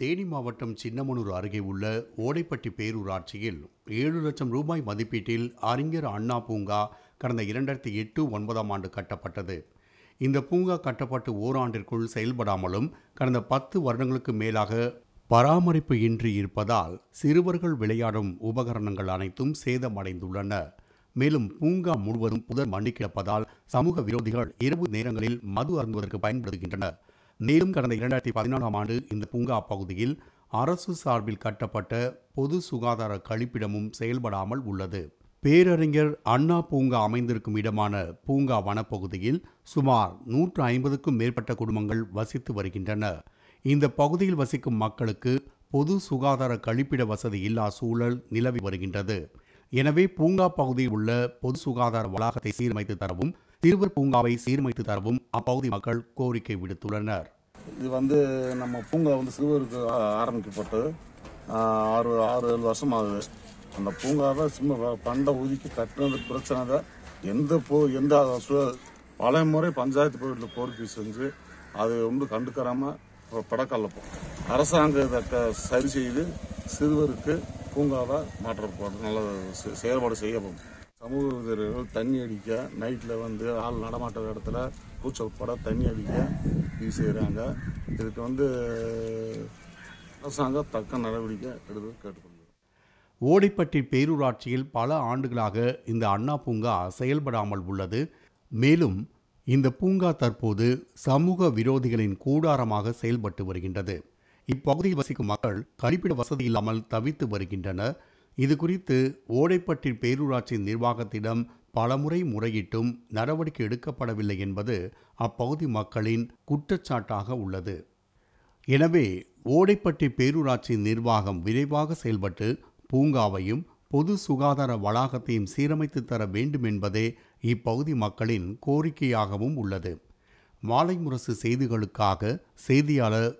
தேனி மாவட்டம் சின்னமனூர் அருகே உள்ள ஓடைப்பட்டி பேரூராட்சியில் ஏழு லட்சம் ரூபாய் மதிப்பீட்டில் அறிஞர் அண்ணா பூங்கா கடந்த இரண்டாயிரத்தி எட்டு ஒன்பதாம் ஆண்டு கட்டப்பட்டது இந்த பூங்கா கட்டப்பட்டு ஓராண்டிற்குள் செயல்படாமலும் கடந்த பத்து வருடங்களுக்கு மேலாக பராமரிப்பு இன்றி இருப்பதால் சிறுவர்கள் விளையாடும் உபகரணங்கள் அனைத்தும் சேதமடைந்துள்ளன மேலும் பூங்கா முழுவதும் புதர் மண்டி கிடப்பதால் சமூக விரோதிகள் இரவு நேரங்களில் மது அருந்துவதற்கு பயன்படுகின்றனர் மேலும் கடந்த இரண்டாயிரத்தி பதினாலாம் ஆண்டு இந்த பூங்கா பகுதியில் அரசு சார்பில் கட்டப்பட்ட பொது சுகாதார கழிப்பிடமும் செயல்படாமல் உள்ளது பேரறிஞர் அண்ணா பூங்கா அமைந்திருக்கும் இடமான பூங்கா வனப்பகுதியில் சுமார் நூற்று ஐம்பதுக்கும் மேற்பட்ட குடும்பங்கள் வசித்து வருகின்றன இந்த பகுதியில் வசிக்கும் மக்களுக்கு பொது சுகாதார கழிப்பிட வசதி இல்லா சூழல் நிலவி வருகின்றது எனவே பூங்கா பகுதியில் உள்ள பொது சுகாதார வளாகத்தை சீரமைத்து தரவும் சிறுவர் பூங்காவை சீர்மைத்து தரவும் அப்பகுதி மக்கள் கோரிக்கை விடுத்துள்ளனர் இது வந்து நம்ம பூங்கா வந்து சிறுவருக்கு ஆரம்பிக்கப்பட்டு ஆறு ஆறு ஏழு வருஷம் ஆகுது அந்த பூங்காவை சும்மா பண்டை ஒதுக்கி கட்டினது பிரச்சனை தான் எந்த போ எந்த பல முறை பஞ்சாயத்து போயிட்டு கோரிக்கை செஞ்சு அது வந்து கண்டுக்கராமல் படக்கல்லப்போம் அரசாங்கம் இதை சரி செய்து சிறுவருக்கு பூங்காவை மாற்றப்படும் நல்ல செயல்பாடு செய்யப்படும் சமூக உதவிகள் தண்ணி அடிக்க நைட்டில் வந்து ஆள் நடமாட்ட இடத்துல கூச்சல் பட தண்ணி அடிக்க இது செய்கிறாங்க இதுக்கு வந்து அரசாங்கம் தக்க நடவடிக்கை எடுத்து கேட்டுக்கொள்ளும் ஓடைப்பட்டி பேரூராட்சியில் பல ஆண்டுகளாக இந்த அண்ணா பூங்கா செயல்படாமல் உள்ளது மேலும் இந்த பூங்கா தற்போது சமூக விரோதிகளின் கூடாரமாக செயல்பட்டு வருகின்றது இப்பகுதியில் வசிக்கும் மக்கள் கழிப்பிட வசதி இல்லாமல் தவித்து வருகின்றனர் இது குறித்து ஓடைப்பட்டி பேரூராட்சி நிர்வாகத்திடம் பலமுறை முறையிட்டும் நடவடிக்கை எடுக்கப்படவில்லை என்பது அப்பகுதி மக்களின் குற்றச்சாட்டாக உள்ளது எனவே ஓடைப்பட்டி பேரூராட்சி நிர்வாகம் விரைவாக செயல்பட்டு பூங்காவையும் பொது சுகாதார வளாகத்தையும் சீரமைத்து தர வேண்டும் என்பதே இப்பகுதி மக்களின் கோரிக்கையாகவும் உள்ளது மாலை முரசு செய்திகளுக்காக செய்தியாளர்